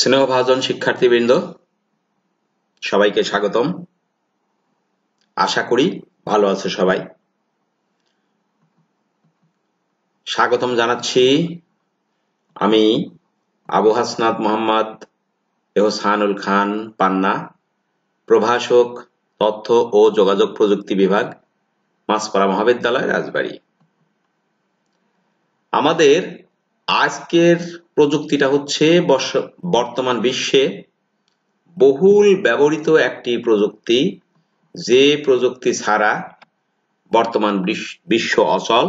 স্নেহভাজন শিক্ষার্থীবৃন্দ সবাইকে স্বাগতম আশা করি ভালো আছে সবাই স্বাগতম জানাচ্ছি আমি আবু হাসনাত মোহাম্মদ এহসানুল খান পান্না প্রভাষক তথ্য ও যোগাযোগ প্রযুক্তি বিভাগ মাসপাড়া মহাবিদ্যালয় রাজবাড়ী আমাদের আজকের প্রযুক্তিটা হচ্ছে বর্তমান বিশ্বে বহুল ব্যবহৃত একটি প্রযুক্তি যে প্রযুক্তি ছাড়া বর্তমান বিশ্ব অচল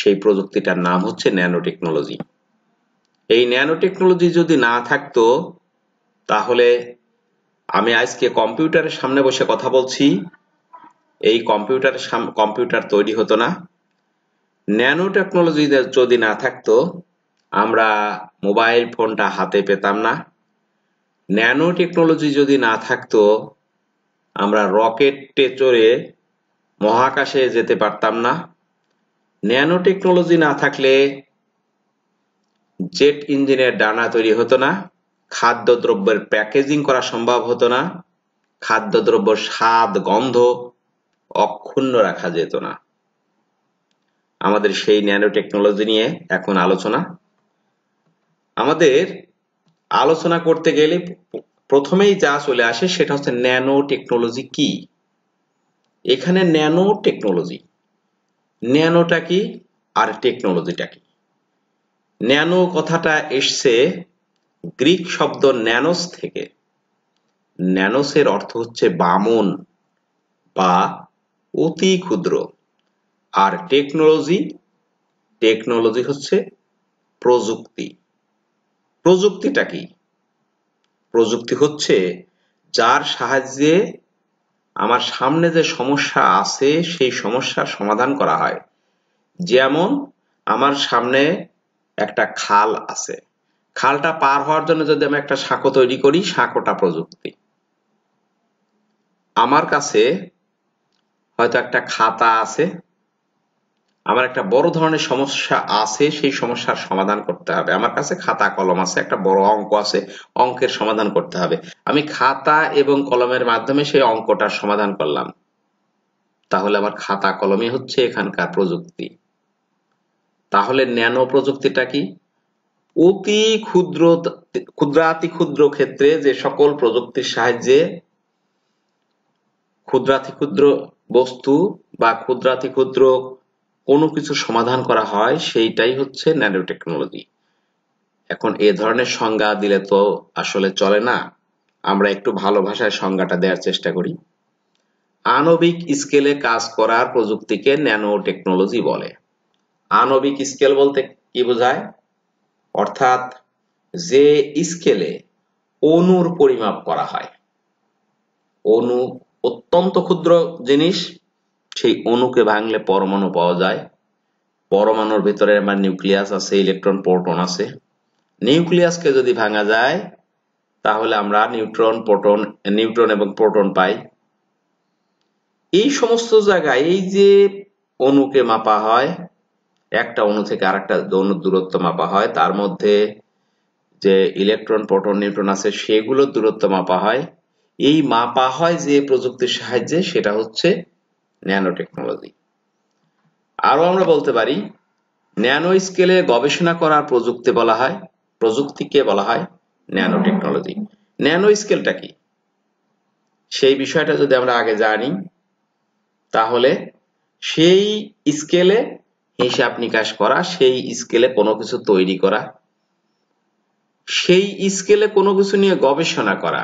সেই প্রযুক্তিটার নাম হচ্ছে ন্যানো টেকনোলজি এই ন্যানো টেকনোলজি যদি না থাকতো তাহলে আমি আজকে কম্পিউটারের সামনে বসে কথা বলছি এই কম্পিউটার কম্পিউটার তৈরি হতো না ন্যানো টেকনোলজি যদি না থাকতো আমরা মোবাইল ফোনটা হাতে পেতাম না ন্যানো টেকনোলজি যদি না থাকতো আমরা রকেটে চড়ে মহাকাশে যেতে পারতাম না ন্যানো টেকনোলজি না থাকলে জেট ইঞ্জিনের ডানা তৈরি হতো না খাদ্যদ্রব্যের প্যাকেজিং করা সম্ভব হতো না খাদ্যদ্রব্য স্বাদ গন্ধ অক্ষুণ্ণ রাখা যেত না আমাদের সেই ন্যানো টেকনোলজি নিয়ে এখন আলোচনা আমাদের আলোচনা করতে গেলে প্রথমেই যা চলে আসে সেটা হচ্ছে ন্যানো টেকনোলজি কি এখানে ন্যানো টেকনোলজি ন্যানোটা কি আর টেকনোলজিটা কি ন্যানো কথাটা এসছে গ্রিক শব্দ ন্যানোস থেকে ন্যানোসের অর্থ হচ্ছে বামন বা অতি ক্ষুদ্র আর টেকনোলজি টেকনোলজি হচ্ছে প্রযুক্তি প্রযুক্তিটা কি প্রযুক্তি হচ্ছে যার সাহায্যে আমার সামনে যে সমস্যা আছে সেই সমস্যার সমাধান করা হয় যেমন আমার সামনে একটা খাল আছে খালটা পার হওয়ার জন্য যদি আমি একটা সাঁকো তৈরি করি সাঁকোটা প্রযুক্তি আমার কাছে হয়তো একটা খাতা আছে আমার একটা বড় ধরনের সমস্যা আছে সেই সমস্যার সমাধান করতে হবে আমার কাছে খাতা কলম আছে একটা বড় অঙ্ক আছে অঙ্কের সমাধান করতে হবে আমি খাতা এবং কলমের মাধ্যমে সেই অঙ্কটার সমাধান করলাম তাহলে আমার খাতা কলমই হচ্ছে এখানকার প্রযুক্তি তাহলে ন্যানো প্রযুক্তিটা কি অতি ক্ষুদ্র ক্ষুদ্রাতি ক্ষুদ্র ক্ষেত্রে যে সকল প্রযুক্তির সাহায্যে ক্ষুদ্রাতি ক্ষুদ্র বস্তু বা ক্ষুদ্রাতি ক্ষুদ্র কোনো কিছু সমাধান করা হয় সেইটাই হচ্ছে ন্যানো টেকনোলজি এখন এ ধরনের সংজ্ঞা দিলে তো আসলে চলে না আমরা একটু ভালো ভাষায় সংজ্ঞাটা দেওয়ার চেষ্টা করি আণবিক স্কেলে কাজ করার প্রযুক্তিকে ন্যানো টেকনোলজি বলে আণবিক স্কেল বলতে কি বোঝায় অর্থাৎ যে স্কেলে অণুর পরিমাপ করা হয় অণু অত্যন্ত ক্ষুদ্র জিনিস সেই অণুকে ভাঙলে পরমাণু পাওয়া যায় পরমাণুর ভিতরে আমার নিউক্লিয়াস আছে ইলেকট্রন প্রোটন আছে নিউক্লিয়াসকে যদি ভাঙা যায় তাহলে আমরা নিউট্রন প্রোটন নিউট্রন এবং প্রোটন পাই এই সমস্ত জায়গায় এই যে অণুকে মাপা হয় একটা অণু থেকে আরেকটা অনু দূরত্ব মাপা হয় তার মধ্যে যে ইলেকট্রন প্রোটন নিউট্রন আছে সেগুলোর দূরত্ব মাপা হয় এই মাপা হয় যে প্রযুক্তির সাহায্যে সেটা হচ্ছে ন্যানো টেকনোলজি আরও আমরা বলতে পারি ন্যানো স্কেলে গবেষণা করার প্রযুক্তি বলা হয় প্রযুক্তিকে বলা হয় ন্যানো টেকনোলজি ন্যানো স্কেলটা কি সেই বিষয়টা যদি আমরা আগে জানি তাহলে সেই স্কেলে হিসাব নিকাশ করা সেই স্কেলে কোনো কিছু তৈরি করা সেই স্কেলে কোনো কিছু নিয়ে গবেষণা করা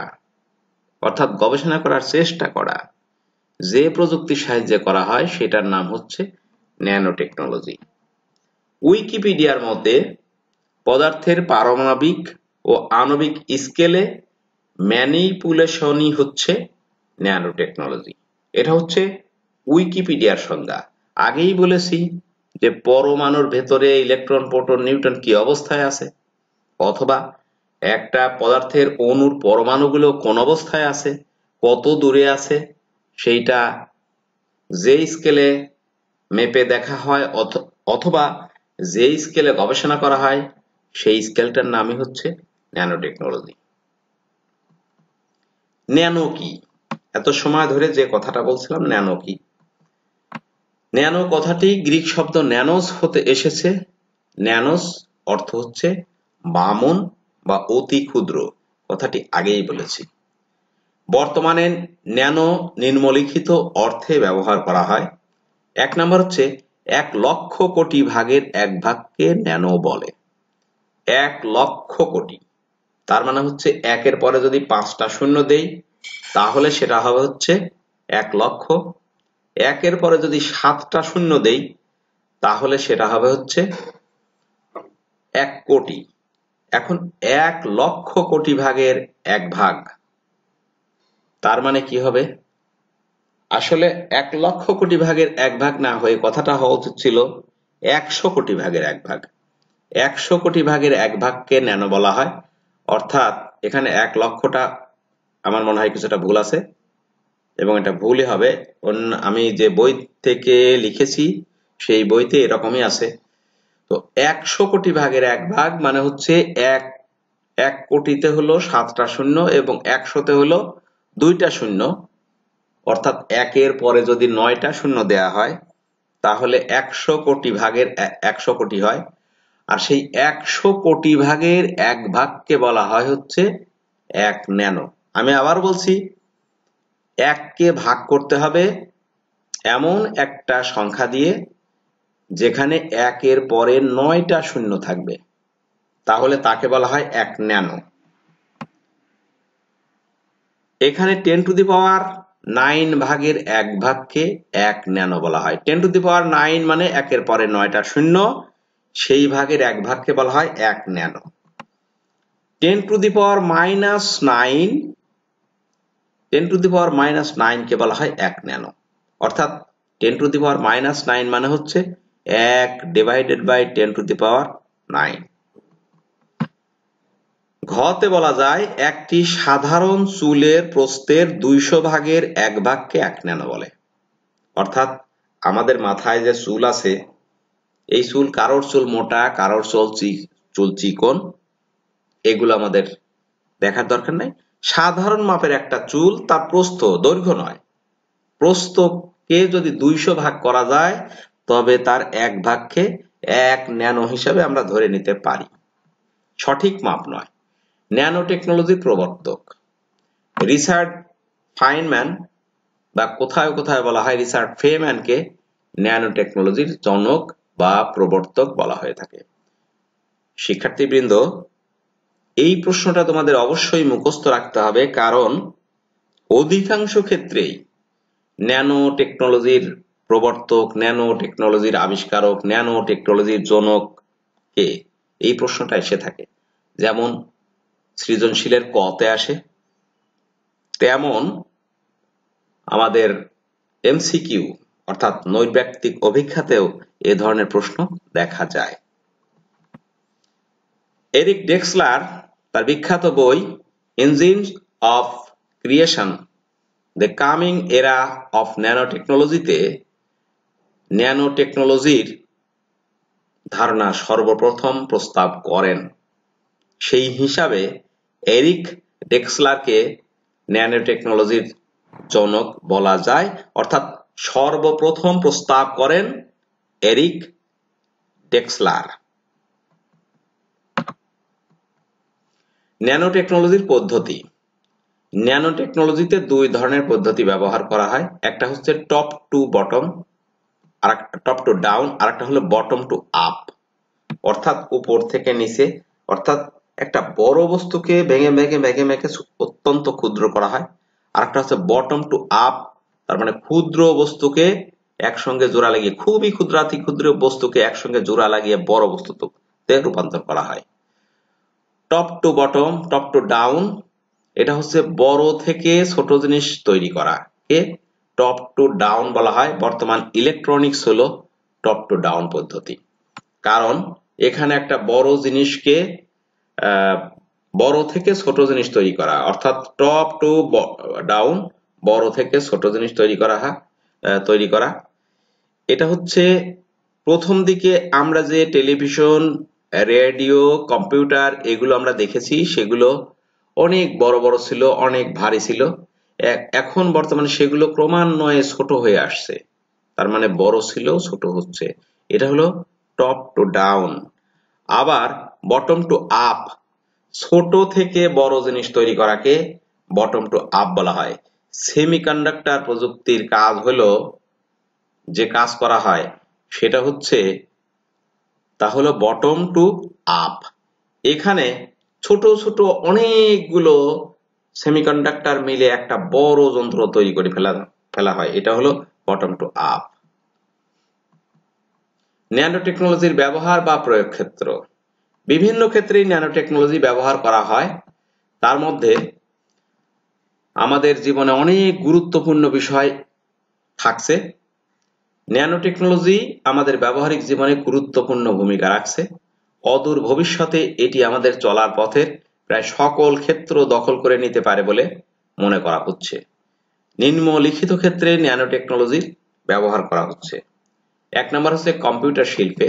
অর্থাৎ গবেষণা করার চেষ্টা করা যে প্রযুক্তির সাহায্যে করা হয় সেটার নাম হচ্ছে ন্যানো টেকনোলজি উইকিপিডিয়ার মতে পদার্থের পারমাণবিক ও আণবিক স্কেলে ম্যানিপুলেশনই হচ্ছে ন্যানো টেকনোলজি এটা হচ্ছে উইকিপিডিয়ার সংজ্ঞা আগেই বলেছি যে পরমাণুর ভেতরে ইলেকট্রন প্রোটন নিউটন কি অবস্থায় আছে অথবা একটা পদার্থের অণুর পরমাণুগুলো কোন অবস্থায় আছে কত দূরে আছে সেইটা যে স্কেলে মেপে দেখা হয় অথবা যে স্কেলে গবেষণা করা হয় সেই স্কেলটার নামই হচ্ছে ন্যানো টেকনোলজি ন্যানো কি এত সময় ধরে যে কথাটা বলছিলাম ন্যানো কি ন্যানো কথাটি গ্রিক শব্দ ন্যানোস হতে এসেছে ন্যানোস অর্থ হচ্ছে বামন বা অতি ক্ষুদ্র কথাটি আগেই বলেছি বর্তমানে ন্যানো নিম্নলিখিত অর্থে ব্যবহার করা হয় এক নম্বর হচ্ছে এক লক্ষ কোটি ভাগের এক ভাগকে ন্যানো বলে এক লক্ষ কোটি তার মানে হচ্ছে একের পরে যদি পাঁচটা শূন্য দেই তাহলে সেটা হবে হচ্ছে এক লক্ষ একের পরে যদি সাতটা শূন্য দেই তাহলে সেটা হবে হচ্ছে এক কোটি এখন এক লক্ষ কোটি ভাগের এক ভাগ তার মানে কি হবে আসলে এক লক্ষ কোটি ভাগের এক ভাগ না হয়ে কথাটা হওয়া উচিত ছিল একশো কোটি ভাগের এক ভাগ একশো কোটি ভাগের এক ভাগকে ন্যানো বলা হয় অর্থাৎ এখানে এক লক্ষটা আমার মনে হয় কিছুটা ভুল আছে এবং এটা ভুলই হবে অন্য আমি যে বই থেকে লিখেছি সেই বইতে এরকমই আছে তো একশো কোটি ভাগের এক ভাগ মানে হচ্ছে এক এক কোটিতে হলো সাতটা শূন্য এবং একশোতে হলো দুইটা শূন্য অর্থাৎ একের পরে যদি নয়টা শূন্য দেয়া হয় তাহলে একশো কোটি ভাগের একশো কোটি হয় আর সেই একশো কোটি ভাগের এক ভাগকে বলা হয় হচ্ছে এক ন্যানো আমি আবার বলছি এককে ভাগ করতে হবে এমন একটা সংখ্যা দিয়ে যেখানে একের পরে নয়টা শূন্য থাকবে তাহলে তাকে বলা হয় এক ন্যানো এখানে ten to the power nine ভাগের এক ভাগকে এক ন্যানো বলা হয় ten to the power nine মানে একের পরে নয়টা শূন্য সেই ভাগের এক ভাগকে বলা হয় এক nano ten to the power minus nine ten to the power minus নাইনকে বলা হয় এক ন্যানো অর্থাৎ ten to the power minus nine মানে হচ্ছে এক divided by ten to the power nine ঘতে বলা যায় একটি সাধারণ চুলের প্রস্তের দুইশো ভাগের এক ভাগকে এক ন্যানো বলে অর্থাৎ আমাদের মাথায় যে চুল আছে এই চুল কারোর চুল মোটা কারোর চুল চুল চিকন এগুলো আমাদের দেখার দরকার নাই সাধারণ মাপের একটা চুল তার প্রস্থ দৈর্ঘ্য নয় প্রস্থকে যদি দুইশো ভাগ করা যায় তবে তার এক ভাগকে এক ন্যানো হিসাবে আমরা ধরে নিতে পারি সঠিক মাপ নয় ন্যানো টেকনোলজির প্রবর্তক রিসার্ড ফাইনম্যান বা কোথায় কোথায় বলা হয় রিসার্ড ফেম্যানকে ন্যানো টেকনোলজির জনক বা প্রবর্তক বলা হয়ে থাকে শিক্ষার্থীবৃন্দ এই প্রশ্নটা তোমাদের অবশ্যই মুখস্থ রাখতে হবে কারণ অধিকাংশ ক্ষেত্রেই ন্যানো টেকনোলজির প্রবর্তক ন্যানো টেকনোলজির আবিষ্কারক ন্যানো টেকনোলজির জনক কে এই প্রশ্নটা এসে থাকে যেমন সৃজনশীলের কতে আসে তেমন আমাদের এমসিকিউ অর্থাৎ নৈব্যক্তিক অভিক্ষাতেও এ ধরনের প্রশ্ন দেখা যায় এরিক ডেক্সলার তার বিখ্যাত বই engine of creation the coming era of nano টেকনোলজিতে ন্যানো টেকনোলজির ধারণা সর্বপ্রথম প্রস্তাব করেন সেই হিসাবে এরিক ডেক্সলারকে ন্যানো টেকনোলজির জনক বলা যায় অর্থাৎ সর্বপ্রথম প্রস্তাব করেন এরিক ডেক্সলার ন্যানো টেকনোলজির পদ্ধতি ন্যানো টেকনোলজিতে দুই ধরনের পদ্ধতি ব্যবহার করা হয় একটা হচ্ছে টপ টু বটম আর টপ টু ডাউন আর একটা হলো বটম টু আপ অর্থাৎ উপর থেকে নিচে অর্থাৎ একটা বড় বস্তুকে ভেঙে ভেঙে ভেঙে ভেঙে অত্যন্ত ক্ষুদ্র করা হয় আর একটা হচ্ছে বটম টু আপ তার মানে ক্ষুদ্র বস্তুকে একসঙ্গে জোড়া লাগিয়ে খুবই ক্ষুদ্রাতি ক্ষুদ্র বস্তুকে একসঙ্গে জোড়া লাগিয়ে বড় বস্তুতে রূপান্তর করা হয় top to bottom top to down এটা হচ্ছে বড় থেকে ছোট জিনিস তৈরি করা কে টপ টু ডাউন বলা হয় বর্তমান ইলেকট্রনিক্স হলো টপ টু ডাউন পদ্ধতি কারণ এখানে একটা বড় জিনিসকে বড় থেকে ছোট জিনিস তৈরি করা অর্থাৎ টপ টু ডাউন বড় থেকে ছোট জিনিস তৈরি করা তৈরি করা এটা হচ্ছে প্রথম দিকে আমরা যে টেলিভিশন রেডিও কম্পিউটার এগুলো আমরা দেখেছি সেগুলো অনেক বড় বড় ছিল অনেক ভারী ছিল এখন বর্তমানে সেগুলো ক্রমান্বয়ে ছোট হয়ে আসছে তার মানে বড় ছিল ছোট হচ্ছে এটা হলো টপ টু ডাউন আবার বটম টু আপ ছোট থেকে বড় জিনিস তৈরি করাকে বটম টু আপ বলা হয় সেমিকন্ডাক্টর প্রযুক্তির কাজ হলো যে কাজ করা হয় সেটা হচ্ছে তা হলো বটম টু আপ এখানে ছোট ছোট অনেকগুলো সেমিকন্ডাক্টর মিলে একটা বড় যন্ত্র তৈরি করে ফেলা ফেলা হয় এটা হলো বটম টু আপ ন্যানো টেকনোলজির ব্যবহার বা প্রয়োগ ক্ষেত্র বিভিন্ন ক্ষেত্রে ন্যানো টেকনোলজি ব্যবহার করা হয় তার মধ্যে আমাদের জীবনে অনেক গুরুত্বপূর্ণ বিষয় থাকছে ন্যানো টেকনোলজি আমাদের ব্যবহারিক জীবনে গুরুত্বপূর্ণ ভূমিকা রাখছে অদূর ভবিষ্যতে এটি আমাদের চলার পথের প্রায় সকল ক্ষেত্র দখল করে নিতে পারে বলে মনে করা হচ্ছে নিম্নলিখিত ক্ষেত্রে ন্যানো টেকনোলজির ব্যবহার করা হচ্ছে এক নম্বর হচ্ছে কম্পিউটার শিল্পে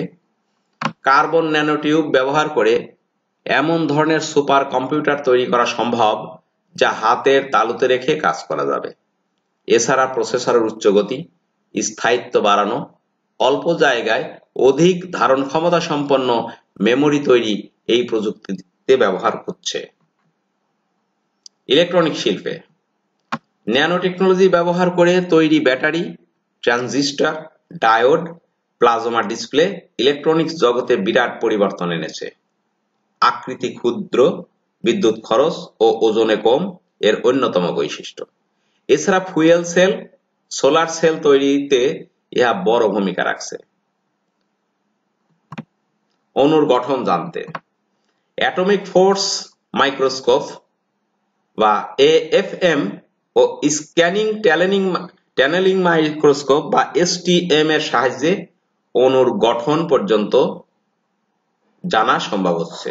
কার্বন ন্যানোটিউব ব্যবহার করে এমন ধরনের সুপার কম্পিউটার তৈরি করা সম্ভব যা হাতের তালুতে রেখে কাজ করা যাবে এছাড়া প্রসেসরের উচ্চ গতি স্থায়িত্ব বাড়ানো অল্প জায়গায় অধিক ধারণ ক্ষমতা সম্পন্ন মেমোরি তৈরি এই প্রযুক্তিতে ব্যবহার করছে ইলেকট্রনিক শিল্পে ন্যানো টেকনোলজি ব্যবহার করে তৈরি battery transistor diode plasma display electronics জগতে বিরাট পরিবর্তন এনেছে। আকৃতি ক্ষুদ্র, বিদ্যুৎ খরচ ও ওজনে কম এর অন্যতম বৈশিষ্ট্য। এছাড়া ফুয়েল সেল, সোলার সেল তৈরিতে ইহা বড় ভূমিকা রাখছে। অনুর গঠন জানতে অ্যাটমিক ফোর্স মাইক্রোস্কোপ বা এএফএম ও স্ক্যানিং ট্যালেনিং টেনেলিং মাইক্রোস্কোপ বা এসটিএম এর সাহায্যে অনুর গঠন পর্যন্ত জানা সম্ভব হচ্ছে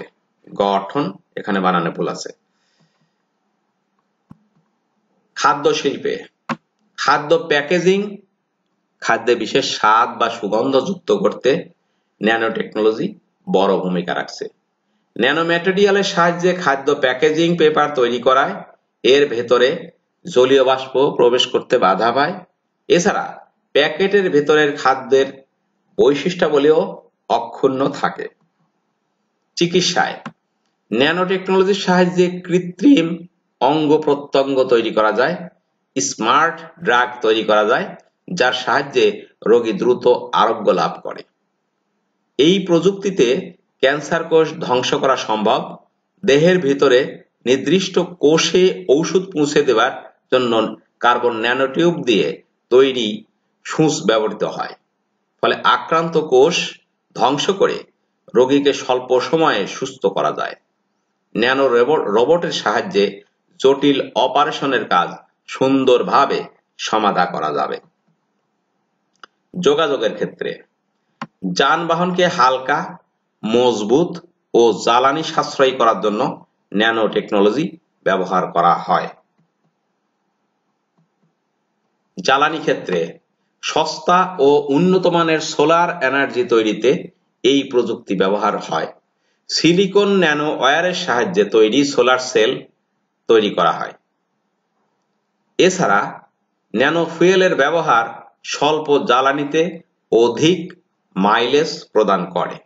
গঠন এখানে বানানো ভুল আছে খাদ্য শিল্পে খাদ্য প্যাকেজিং খাদ্যে বিশেষ স্বাদ বা সুগন্ধ যুক্ত করতে ন্যানো টেকনোলজি বড় ভূমিকা রাখছে ন্যানো ম্যাটেরিয়ালের সাহায্যে খাদ্য প্যাকেজিং পেপার তৈরি করায় এর ভেতরে জলীয় বাষ্প প্রবেশ করতে বাধা পায় এছাড়া প্যাকেটের ভেতরের খাদ্যের বৈশিষ্ট্যাবলীও অক্ষুণ্ণ থাকে চিকিৎসায় ন্যানো টেকনোলজির সাহায্যে কৃত্রিম অঙ্গ প্রত্যঙ্গ তৈরি করা যায় স্মার্ট ড্রাগ তৈরি করা যায় যার সাহায্যে রোগী দ্রুত আরোগ্য লাভ করে এই প্রযুক্তিতে ক্যান্সার কোষ ধ্বংস করা সম্ভব দেহের ভিতরে নির্দিষ্ট কোষে ঔষধ পৌঁছে দেওয়ার জন্য কার্বন ন্যানোটিউব দিয়ে তৈরি সূচ ব্যবহৃত হয় ফলে আক্রান্ত কোষ ধ্বংস করে রোগীকে স্বল্প সময়ে সুস্থ করা যায় ন্যানো রোবটের সাহায্যে জটিল অপারেশনের কাজ সুন্দরভাবে সমাধা করা যাবে যোগাযোগের ক্ষেত্রে যানবাহনকে হালকা মজবুত ও জ্বালানি সাশ্রয়ী করার জন্য ন্যানো টেকনোলজি ব্যবহার করা হয় জ্বালানি ক্ষেত্রে সস্তা ও উন্নত মানের সোলার এনার্জি তৈরিতে এই প্রযুক্তি ব্যবহার হয় সিলিকন ন্যানো ওয়ারের সাহায্যে তৈরি সোলার সেল তৈরি করা হয় এছাড়া ন্যানো ফুয়েলের ব্যবহার স্বল্প জ্বালানিতে অধিক মাইলেজ প্রদান করে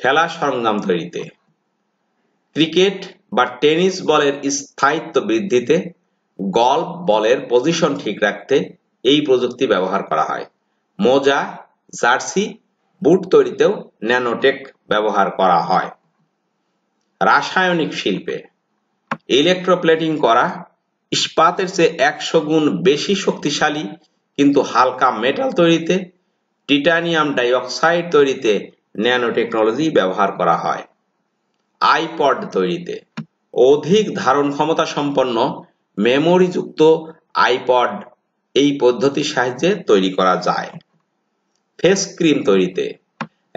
খেলা সরঞ্জাম তৈরিতে ক্রিকেট বা টেনিস বলের স্থায়িত্ব বৃদ্ধিতে গল্ফ বলের পজিশন ঠিক রাখতে এই প্রযুক্তি ব্যবহার করা হয় মোজা জার্সি বুট তৈরিতেও ন্যানোটেক ব্যবহার করা হয় রাসায়নিক শিল্পে ইলেকট্রোপ্লেটিং করা ইস্পাতের চেয়ে একশো গুণ বেশি শক্তিশালী কিন্তু হালকা মেটাল তৈরিতে টিটানিয়াম ডাইঅক্সাইড তৈরিতে ন্যানোটেকনোলজি ব্যবহার করা হয় আইপড তৈরিতে অধিক ধারণ ক্ষমতা সম্পন্ন মেমোরি যুক্ত আইপড এই পদ্ধতির সাহায্যে তৈরি করা যায় ফেস ক্রিম তৈরিতে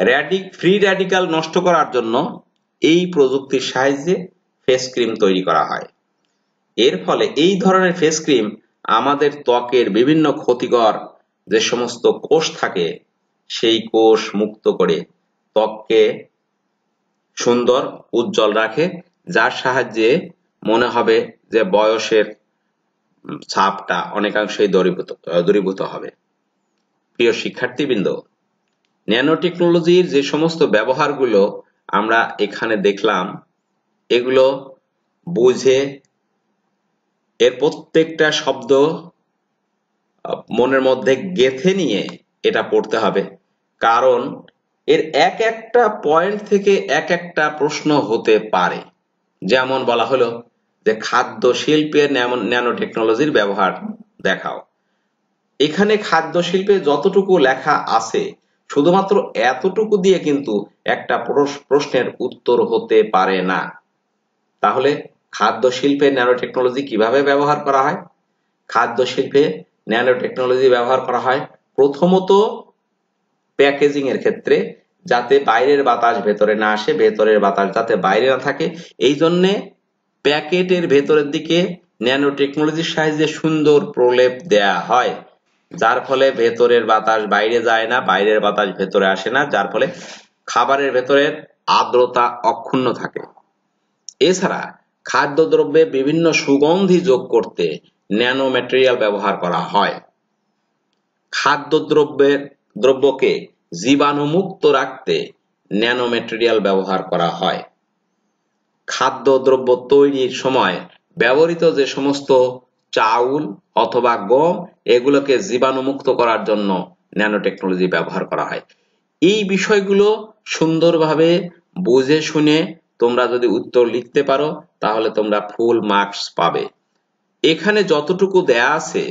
র্যাডিক ফ্রি র্যাডিক্যাল নষ্ট করার জন্য এই প্রযুক্তির সাহায্যে ফেস ক্রিম তৈরি করা হয় এর ফলে এই ধরনের ফেস ক্রিম আমাদের ত্বকের বিভিন্ন ক্ষতিকর যে সমস্ত কোষ থাকে সেই কোষ মুক্ত করে ত্বককে সুন্দর উজ্জ্বল রাখে যার সাহায্যে মনে হবে যে বয়সের ছাপটা অনেকাংশেই দরিভূত দূরীভূত হবে প্রিয় শিক্ষার্থীবৃন্দ ন্যানো টেকনোলজির যে সমস্ত ব্যবহারগুলো আমরা এখানে দেখলাম এগুলো বুঝে এর প্রত্যেকটা শব্দ মনের মধ্যে গেথে নিয়ে এটা পড়তে হবে কারণ এর এক একটা পয়েন্ট থেকে এক একটা প্রশ্ন হতে পারে যেমন বলা হলো যে খাদ্য শিল্পে ন্যানো টেকনোলজির ব্যবহার দেখাও এখানে খাদ্য শিল্পে যতটুকু লেখা আছে শুধুমাত্র এতটুকু দিয়ে কিন্তু একটা প্রশ্নের উত্তর হতে পারে না তাহলে খাদ্য শিল্পে ন্যানো টেকনোলজি কিভাবে ব্যবহার করা হয় খাদ্য শিল্পে ন্যানো টেকনোলজি ব্যবহার করা হয় প্রথমত প্যাকেজিং এর ক্ষেত্রে যাতে বাইরের বাতাস ভেতরে না আসে ভেতরের বাতাস যাতে বাইরে না থাকে এই জন্যে প্যাকেটের ভেতরের দিকে ন্যানো টেকনোলজির সাহায্যে সুন্দর প্রলেপ দেয়া হয় যার ফলে ভেতরের বাতাস বাইরে যায় না বাইরের বাতাস ভেতরে আসে না যার ফলে খাবারের ভেতরের আর্দ্রতা অক্ষুন্ন থাকে এছাড়া খাদ্যদ্রব্যে বিভিন্ন সুগন্ধি যোগ করতে ন্যানো ম্যাটেরিয়াল ব্যবহার করা হয় খাদ্যদ্রব্যের দ্রব্যকে জীবাণুমুক্ত রাখতে ন্যানো ম্যাটেরিয়াল ব্যবহার করা হয় খাদ্য দ্রব্য তৈরির সময় ব্যবহৃত যে সমস্ত চাউল অথবা গম এগুলোকে জীবাণুমুক্ত করার জন্য ন্যানো টেকনোলজি ব্যবহার করা হয় এই বিষয়গুলো সুন্দরভাবে বুঝে শুনে তোমরা যদি উত্তর লিখতে পারো তাহলে তোমরা ফুল মার্কস পাবে এখানে যতটুকু দেয়া আছে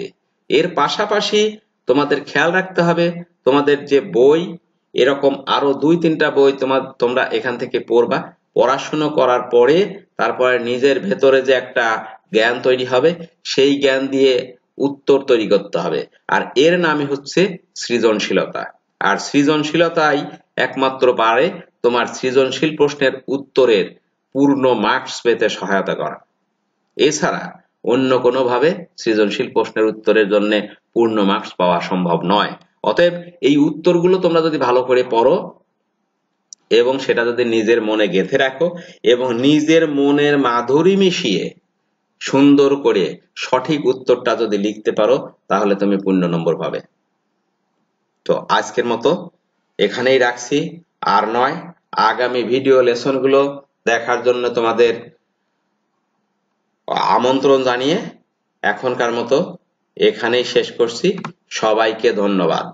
এর পাশাপাশি তোমাদের খেয়াল রাখতে হবে তোমাদের যে বই এরকম আরো দুই তিনটা বই তোমার তোমরা এখান থেকে পড়বা পড়াশুনো করার পরে তারপরে নিজের ভেতরে যে একটা জ্ঞান তৈরি হবে সেই জ্ঞান দিয়ে উত্তর তৈরি করতে হবে আর এর নামই হচ্ছে সৃজনশীলতা আর সৃজনশীলতাই একমাত্র পারে তোমার সৃজনশীল প্রশ্নের উত্তরের পূর্ণ মার্কস পেতে সহায়তা করা এছাড়া অন্য কোনোভাবে সৃজনশীল প্রশ্নের উত্তরের জন্য পূর্ণ মার্কস পাওয়া সম্ভব নয় অতএব এই উত্তরগুলো তোমরা যদি ভালো করে পড়ো এবং সেটা যদি নিজের মনে গেঁথে রাখো এবং নিজের মনের মাধুরী মিশিয়ে সুন্দর করে সঠিক উত্তরটা যদি লিখতে পারো তাহলে তুমি পূর্ণ নম্বর পাবে তো আজকের মতো এখানেই রাখছি আর নয় আগামী ভিডিও গুলো দেখার জন্য তোমাদের আমন্ত্রণ জানিয়ে এখনকার মতো এখানেই শেষ করছি সবাইকে ধন্যবাদ